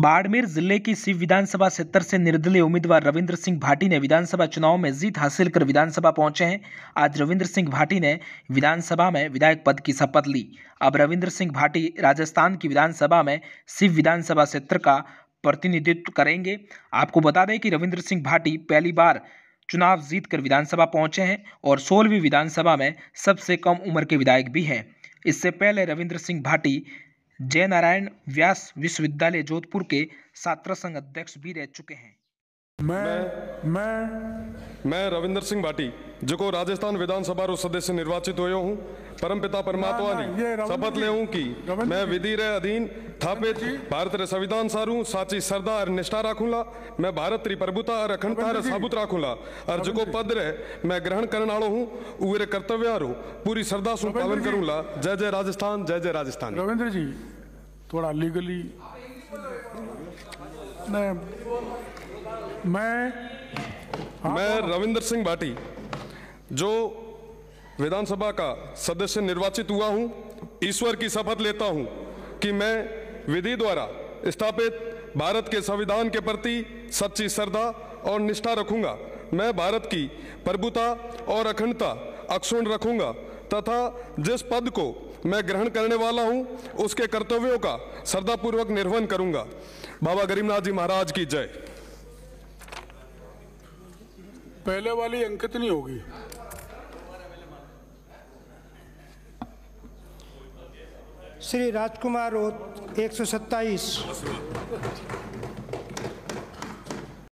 बाड़मेर जिले की शिव विधानसभा क्षेत्र से निर्दलीय उम्मीदवार रविंद्र सिंह भाटी ने विधानसभा चुनाव में जीत हासिल कर विधानसभा पहुंचे हैं आज रविंद्र सिंह भाटी ने विधानसभा में विधायक पद की शपथ ली अब रविंद्र सिंह भाटी राजस्थान की विधानसभा में शिव विधानसभा क्षेत्र का प्रतिनिधित्व करेंगे आपको बता दें कि रविंद्र सिंह भाटी पहली बार चुनाव कर विधानसभा पहुँचे हैं और सोलहवीं विधानसभा में सबसे कम उम्र के विधायक भी हैं इससे पहले रविंद्र सिंह भाटी जय नारायण व्यास विश्वविद्यालय जोधपुर के छात्र संघ अध्यक्ष भी रह चुके हैं मैं मैं मैं रविंदर सिंह भाटी जो राजस्थान विधानसभा सदस्य निर्वाचित हुयो हूँ परमपिता परमात्मा ने शपथ ले हूँ कि मैं विधि रे अधीन स्थापित भारत रे संविधान सारू साची श्रद्धा और निष्ठा राखूंगा मैं भारत री प्रभुता और अखंडता रे साबुत राखूंगा और जो पद रे मैं ग्रहण करने आलो हूँ उ कर्तव्य रू पूरी श्रद्धा सु पालन करूंगा जय जय राजस्थान जय जय राजस्थान रविंद्र जी थोड़ा लीगली मैं हाँ, मैं रविंदर सिंह भाटी जो विधानसभा का सदस्य निर्वाचित हुआ हूं ईश्वर की शपथ लेता हूं कि मैं विधि द्वारा स्थापित भारत के संविधान के प्रति सच्ची श्रद्धा और निष्ठा रखूंगा मैं भारत की प्रभुता और अखंडता अक्षुण रखूंगा तथा जिस पद को मैं ग्रहण करने वाला हूं उसके कर्तव्यों का श्रद्धापूर्वक निर्वहन करूंगा बाबा गरीबनाथ जी महाराज की जय पहले वाली अंकित नहीं होगी श्री राजकुमार रोत एक सौ सत्ताईस